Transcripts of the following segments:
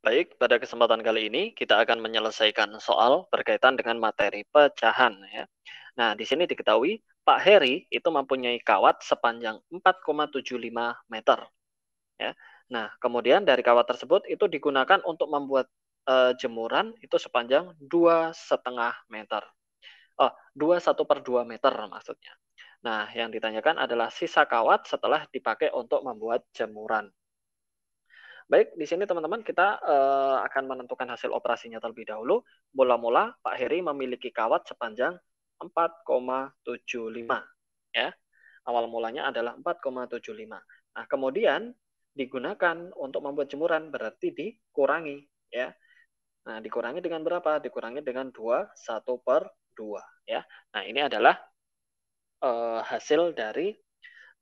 Baik, pada kesempatan kali ini kita akan menyelesaikan soal berkaitan dengan materi pecahan. Ya. Nah, di sini diketahui Pak Heri itu mempunyai kawat sepanjang 4,75 meter. Ya. Nah, kemudian dari kawat tersebut itu digunakan untuk membuat e, jemuran itu sepanjang dua setengah meter. Oh, dua satu per 2 meter maksudnya. Nah, yang ditanyakan adalah sisa kawat setelah dipakai untuk membuat jemuran. Baik, di sini teman-teman kita uh, akan menentukan hasil operasinya terlebih dahulu. Mula-mula Pak Heri memiliki kawat sepanjang 4,75 ya. Awal mulanya adalah 4,75. Nah, kemudian digunakan untuk membuat jemuran berarti dikurangi ya. Nah, dikurangi dengan berapa? Dikurangi dengan 2, 1 per 2 ya. Nah, ini adalah uh, hasil dari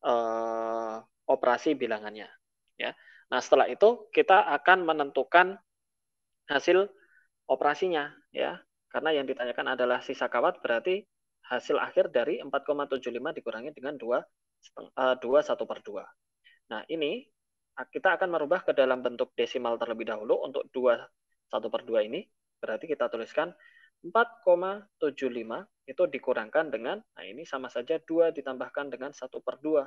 uh, operasi bilangannya ya. Nah, setelah itu kita akan menentukan hasil operasinya ya. Karena yang ditanyakan adalah sisa kawat berarti hasil akhir dari 4,75 dikurangi dengan 2 2 1 per 2. Nah, ini kita akan merubah ke dalam bentuk desimal terlebih dahulu untuk 2 1 per 2 ini. Berarti kita tuliskan 4,75 itu dikurangkan dengan, nah ini sama saja 2 ditambahkan dengan 1 per 2.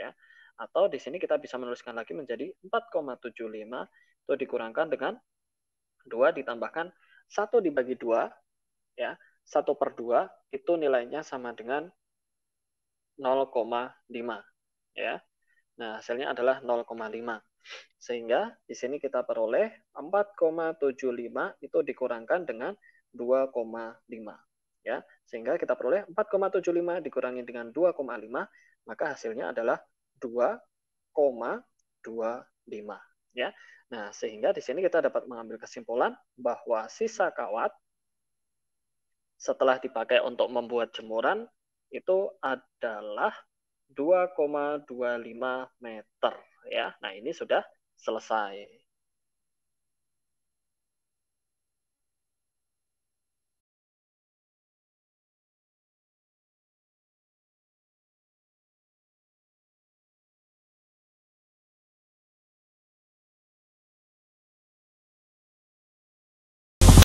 Ya. Atau di sini kita bisa menuliskan lagi menjadi 4,75 itu dikurangkan dengan 2 ditambahkan 1 dibagi 2, ya, 1 per 2 itu nilainya sama dengan 0,5. ya. Nah, hasilnya adalah 0,5. Sehingga di sini kita peroleh 4,75 itu dikurangkan dengan 2,5 ya sehingga kita peroleh 4,75 dikurangi dengan 2,5 maka hasilnya adalah 0,5. 2,25 ya. Nah, sehingga di sini kita dapat mengambil kesimpulan bahwa sisa kawat setelah dipakai untuk membuat jemuran itu adalah 2,25 meter ya. Nah, ini sudah selesai.